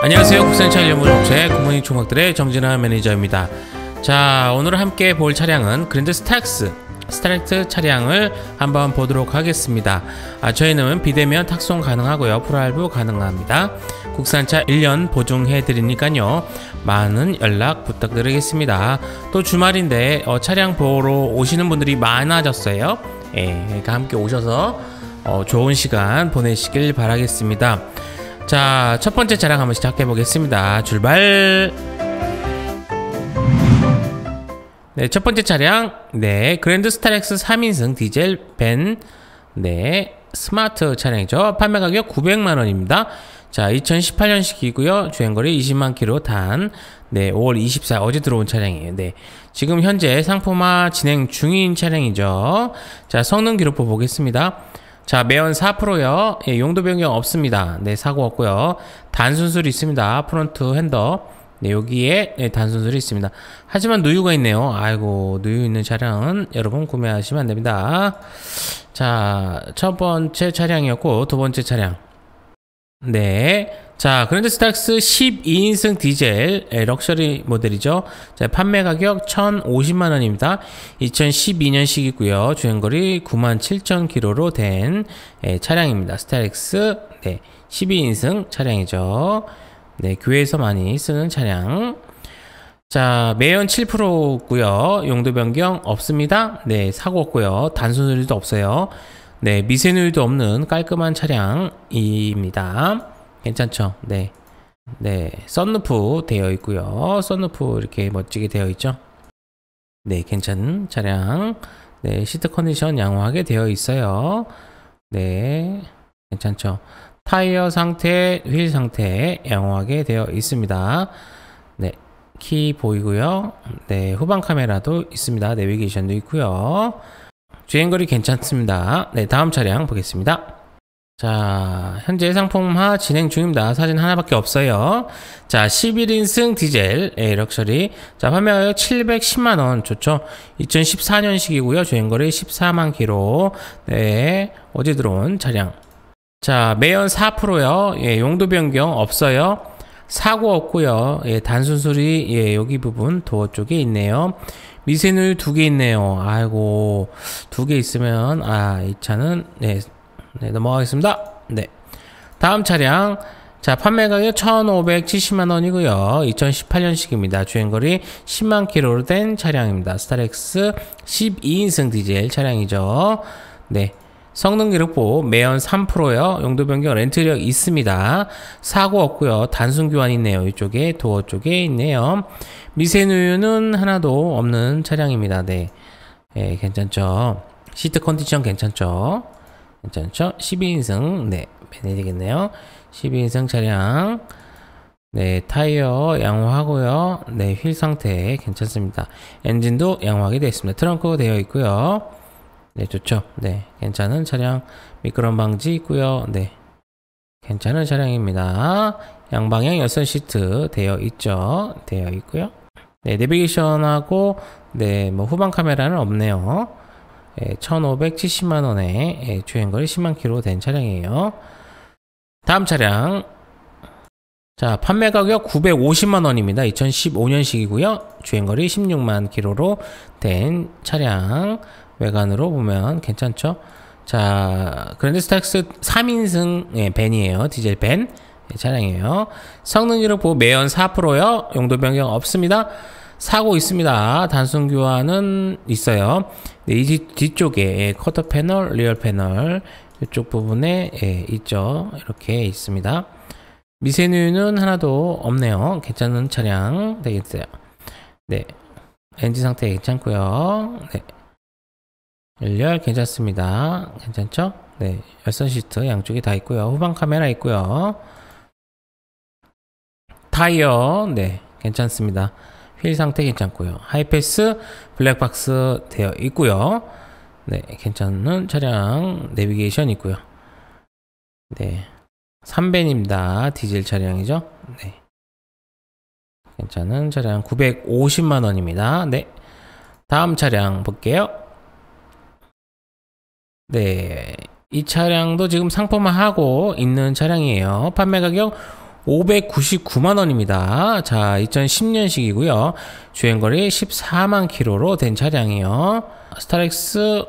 안녕하세요 국산차 연구업체 굿모닝 총각들의 정진아 매니저입니다 자 오늘 함께 볼 차량은 그랜드 스타렉스 스타렉트 차량을 한번 보도록 하겠습니다 아, 저희는 비대면 탁송 가능하고요 프라이브 가능합니다 국산차 1년 보증해 드리니까요 많은 연락 부탁드리겠습니다 또 주말인데 어, 차량 보러 오시는 분들이 많아졌어요 예, 그러니까 함께 오셔서 어, 좋은 시간 보내시길 바라겠습니다 자, 첫 번째 차량 한번 시작해 보겠습니다. 출발! 네, 첫 번째 차량, 네, 그랜드 스타렉스 3인승 디젤 벤, 네, 스마트 차량이죠. 판매 가격 900만원입니다. 자, 2018년식이고요. 주행거리 20만 킬로 단, 네, 5월 24일 어제 들어온 차량이에요. 네. 지금 현재 상품화 진행 중인 차량이죠. 자, 성능 기록부 보겠습니다. 자, 매연 4%요. 예, 용도 변경 없습니다. 네, 사고 없고요. 단순술이 있습니다. 프론트 핸더. 네, 여기에 네, 예, 단순술이 있습니다. 하지만 누유가 있네요. 아이고, 누유 있는 차량은 여러분 구매하시면 안 됩니다. 자, 첫 번째 차량이었고, 두 번째 차량. 네. 자, 그런데 스탁스 타 12인승 디젤 에, 예, 럭셔리 모델이죠. 자, 판매 가격 1,050만 원입니다. 2012년식이고요. 주행거리 97,000km로 된 에, 예, 차량입니다. 스타렉스 네, 12인승 차량이죠. 네, 교회에서 많이 쓰는 차량. 자, 매연 7%고요. 용도 변경 없습니다. 네, 사고 없고요. 단순 수리도 없어요. 네, 미세누리도 없는 깔끔한 차량입니다. 괜찮죠? 네. 네. 썬루프 되어 있고요. 썬루프 이렇게 멋지게 되어 있죠? 네, 괜찮은 차량. 네, 시트 컨디션 양호하게 되어 있어요. 네, 괜찮죠? 타이어 상태, 휠 상태 양호하게 되어 있습니다. 네, 키 보이고요. 네, 후방 카메라도 있습니다. 내비게이션도 네, 있고요. 주행거리 괜찮습니다. 네, 다음 차량 보겠습니다. 자, 현재 상품화 진행 중입니다. 사진 하나밖에 없어요. 자, 11인승 디젤 에 예, 럭셔리. 자, 판매가격 710만원. 좋죠? 2014년식이고요. 주행거리 14만 k m 네, 어제 들어온 차량. 자, 매연 4%요. 예, 용도 변경 없어요. 사고 없고요. 예, 단순 수리 예, 여기 부분 도어 쪽에 있네요. 미세누유 두개 있네요. 아이고 두 개 있으면 아 이 차는 네, 네, 넘어가겠습니다. 네. 다음 차량. 자, 판매 가격 1,570만 원이고요. 2018년식입니다. 주행거리 10만 킬로된 차량입니다. 스타렉스 12인승 디젤 차량이죠. 네. 성능 기록부 매연 3%요. 용도 변경 렌트력 있습니다. 사고 없고요. 단순 교환 있네요. 이쪽에 도어 쪽에 있네요. 미세누유는 하나도 없는 차량입니다. 네. 네, 괜찮죠. 시트 컨디션 괜찮죠. 괜찮죠? 12인승 네 벤이 되겠네요 12인승 차량 네 타이어 양호하고요 네휠 상태 괜찮습니다 엔진도 양호하게 되어 있습니다 트렁크 되어 있고요 네 좋죠 네 괜찮은 차량 미끄럼 방지 있고요 네 괜찮은 차량입니다 양방향 열선 시트 되어 있죠 되어 있고요 네 내비게이션하고 네뭐 후방 카메라는 없네요 1570만원에 예, 예, 주행거리 1 0만 k m 된 차량이에요 다음 차량 자 판매 가격 950만원입니다 2015년식이고요 주행거리 16만 키로로 된 차량 외관으로 보면 괜찮죠 자 그런데 스타렉스 3인승 예, 벤이에요 디젤 벤 예, 차량이에요 성능유로 보 매연 4%요 용도 변경 없습니다 사고 있습니다. 단순 교환은 있어요. 네, 이 뒤쪽에 커터 패널, 리얼 패널 이쪽 부분에 예, 있죠. 이렇게 있습니다. 미세누유는 하나도 없네요. 괜찮은 차량 되겠어요. 네, 엔진 상태 괜찮고요. 네. 열렬 괜찮습니다. 괜찮죠? 네, 열선 시트 양쪽에 다 있고요. 후방 카메라 있고요. 타이어 네, 괜찮습니다. 휠 상태 괜찮고요. 하이패스 블랙박스 되어 있고요. 네, 괜찮은 차량 내비게이션 있고요. 네, 3벤입니다. 디젤 차량이죠. 네, 괜찮은 차량 950만 원입니다. 네, 다음 차량 볼게요. 네, 이 차량도 지금 상품화하고 있는 차량이에요. 판매 가격 599만 원입니다. 자, 2010년식이고요. 주행거리 14만 킬로로 된 차량이요. 스타렉스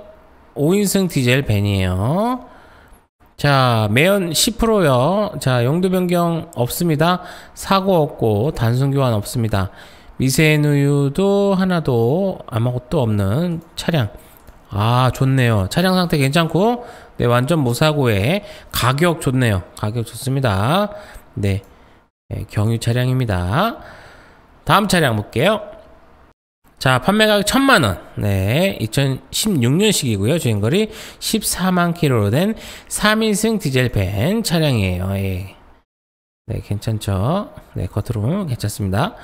5인승 디젤 밴이에요 자, 매연 10%요. 자, 용도 변경 없습니다. 사고 없고 단순 교환 없습니다. 미세한 우유도 하나도 아무것도 없는 차량. 아, 좋네요. 차량 상태 괜찮고, 네, 완전 무사고에 가격 좋네요. 가격 좋습니다. 네. 네, 경유 차량입니다. 다음 차량 볼게요. 자, 판매 가격 천만원. 네, 2016년식이고요. 주행거리 14만 킬로로 된 3인승 디젤팬 차량이에요. 예. 네, 괜찮죠? 네, 겉으로 보면 괜찮습니다.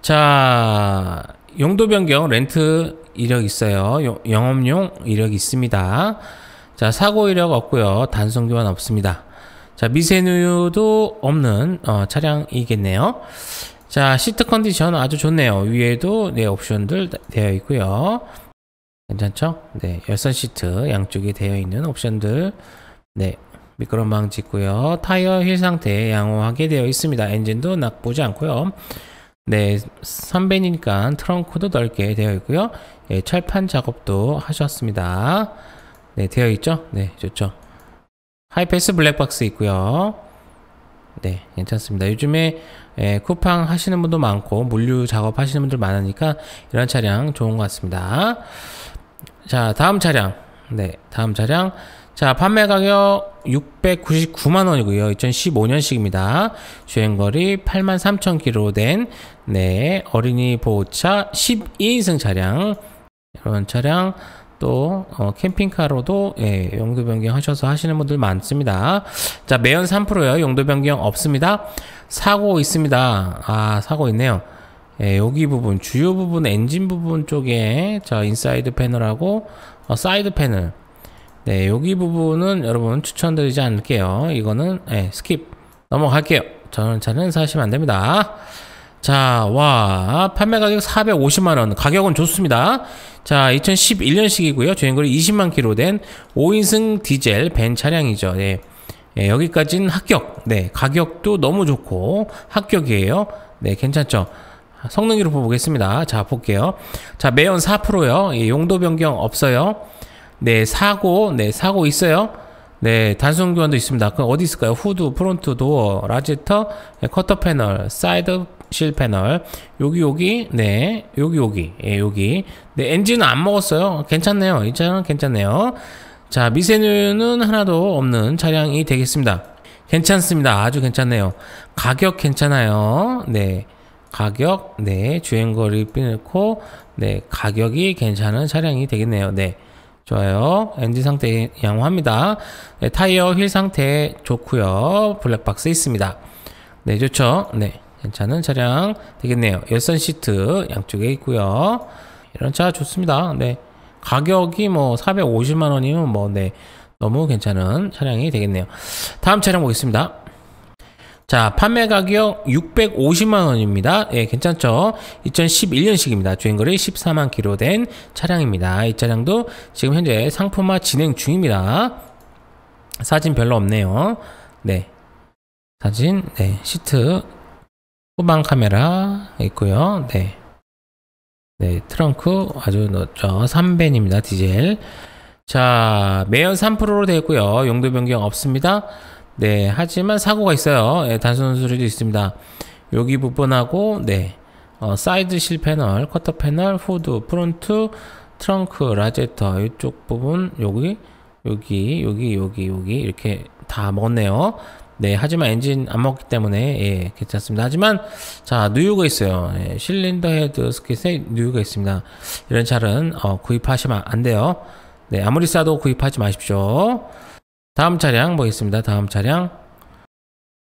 자, 용도 변경 렌트 이력 있어요. 영업용 이력 있습니다. 자, 사고 이력 없고요. 단속 교환 없습니다. 자, 미세누유도 없는 어, 차량이겠네요. 자, 시트 컨디션 아주 좋네요. 위에도 네 옵션들 되어 있고요. 괜찮죠? 네, 열선 시트 양쪽에 되어 있는 옵션들 네, 미끄럼 방지 있고요. 타이어 휠 상태 양호하게 되어 있습니다. 엔진도 나쁘지 않고요. 네, 3배니까 트렁크도 넓게 되어 있고요. 예, 철판 작업도 하셨습니다. 네, 되어 있죠? 네, 좋죠. 하이패스 블랙박스 있고요. 네, 괜찮습니다. 요즘에 예, 쿠팡 하시는 분도 많고 물류 작업 하시는 분들 많으니까 이런 차량 좋은 것 같습니다. 자, 다음 차량. 네, 다음 차량. 자, 판매 가격 699만 원이고요. 2015년식입니다. 주행거리 8 3 0 0천 킬로 된 네, 어린이 보호차 12인승 차량. 이런 차량 또 어, 캠핑카로도 예, 용도 변경하셔서 하시는 분들 많습니다. 자 매연 3%요. 용도 변경 없습니다. 사고 있습니다. 아 사고 있네요. 예, 여기 부분 주요 부분 엔진 부분 쪽에 저 인사이드 패널하고 어, 사이드 패널 네 여기 부분은 여러분 추천드리지 않을게요. 이거는 예, 스킵 넘어갈게요. 저는 차는 사시면 안됩니다. 자, 와, 판매 가격 450만원. 가격은 좋습니다. 자, 2011년식이고요. 주행거리 20만 킬로 된 5인승 디젤 벤 차량이죠. 예. 예, 여기까지는 합격. 네, 가격도 너무 좋고 합격이에요. 네, 괜찮죠. 성능 기로 보겠습니다. 자, 볼게요. 자, 매연 4%요. 예, 용도 변경 없어요. 네, 사고, 네, 사고 있어요. 네, 단순 교환도 있습니다. 그럼 어디 있을까요? 후드, 프론트 도어, 라지터, 네, 예, 커터 패널, 사이드 실 패널 여기 여기 네 여기 여기 예, 여기 네 엔진은 안 먹었어요 괜찮네요 이 차는 괜찮네요 자 미세누는 하나도 없는 차량이 되겠습니다 괜찮습니다 아주 괜찮네요 가격 괜찮아요 네 가격 네 주행거리 빼놓고 네 가격이 괜찮은 차량이 되겠네요 네 좋아요. 엔진 상태 양호합니다. 네, 타이어 휠 상태 좋고요. 블랙박스 있습니다. 네, 좋죠. 네. 괜찮은 차량 되겠네요. 열선 시트 양쪽에 있고요. 이런 차 좋습니다. 네. 가격이 뭐 450만 원이면 뭐 네. 너무 괜찮은 차량이 되겠네요. 다음 차량 보겠습니다. 자, 판매 가격 650만 원입니다. 예, 괜찮죠? 2011년식입니다. 주행거리 14만 키로 된 차량입니다. 이 차량도 지금 현재 상품화 진행 중입니다. 사진 별로 없네요. 네. 사진, 네, 시트 후방 카메라 있고요. 네. 네, 트렁크 아주 높죠. 3벤입니다. 디젤. 자, 매연 3%로 되고요. 용도 변경 없습니다. 네, 하지만 사고가 있어요. 네, 단순 수리도 있습니다. 여기 부분하고 네. 어, 사이드 실 패널, 커터 패널, 후드, 프론트, 트렁크, 라제터 이쪽 부분 여기 여기 여기 여기 여기 이렇게 다 먹었네요. 네, 하지만 엔진 안 먹기 때문에 예, 괜찮습니다. 하지만 자 누유가 있어요. 예, 실린더 헤드 스킷에 누유가 있습니다. 이런 차는 어, 구입하시면 안 돼요. 네, 아무리 싸도 구입하지 마십시오. 다음 차량 보겠습니다. 다음 차량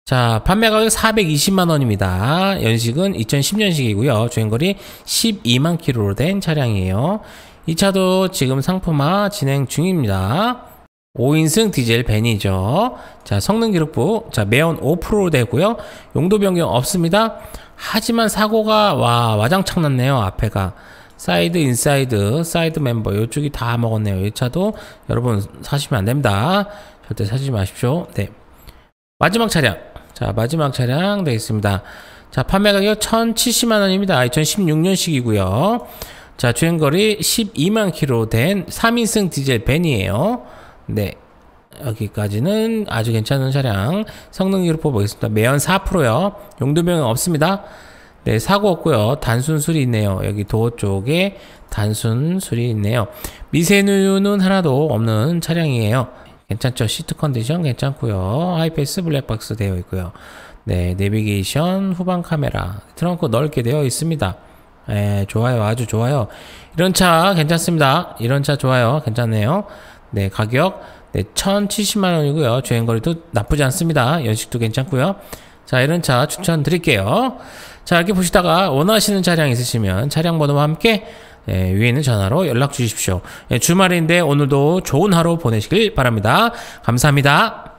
자 판매 가격 420만 원입니다. 연식은 2010년식이고요. 주행거리 12만 킬로로 된 차량이에요. 이 차도 지금 상품화 진행 중입니다. 5인승 디젤 벤이죠. 자, 성능 기록부. 자, 매연 5% 되고요. 용도 변경 없습니다. 하지만 사고가 와, 와장창 났네요. 앞에가. 사이드 인사이드, 사이드 멤버 요쪽이 다 먹었네요. 이 차도 여러분 사시면 안 됩니다. 절대 사지 마십시오. 네. 마지막 차량. 자, 마지막 차량 되어 있습니다. 자, 판매 가격 1,070만 원입니다. 2016년식이고요. 자, 주행거리 12만 킬로 된 3인승 디젤 벤이에요. 네. 여기까지는 아주 괜찮은 차량 성능기로 뽑아보겠습니다. 매연 4%요. 용도병은 없습니다. 네, 사고 없고요. 단순 수리 있네요. 여기 도어 쪽에 단순 수리 있네요. 미세누유는 하나도 없는 차량이에요. 괜찮죠? 시트 컨디션 괜찮고요. 하이패스 블랙박스 되어 있고요. 네, 내비게이션, 후방 카메라, 트렁크 넓게 되어 있습니다. 예, 좋아요. 아주 좋아요. 이런 차 괜찮습니다. 이런 차 좋아요. 괜찮네요. 네, 가격 네, 1,070만 원이고요. 주행 거리도 나쁘지 않습니다. 연식도 괜찮고요. 자, 이런 차 추천드릴게요. 자, 이렇게 보시다가 원하시는 차량 있으시면 차량 번호와 함께 예, 위에 있는 전화로 연락 주십시오. 예, 주말인데 오늘도 좋은 하루 보내시길 바랍니다. 감사합니다.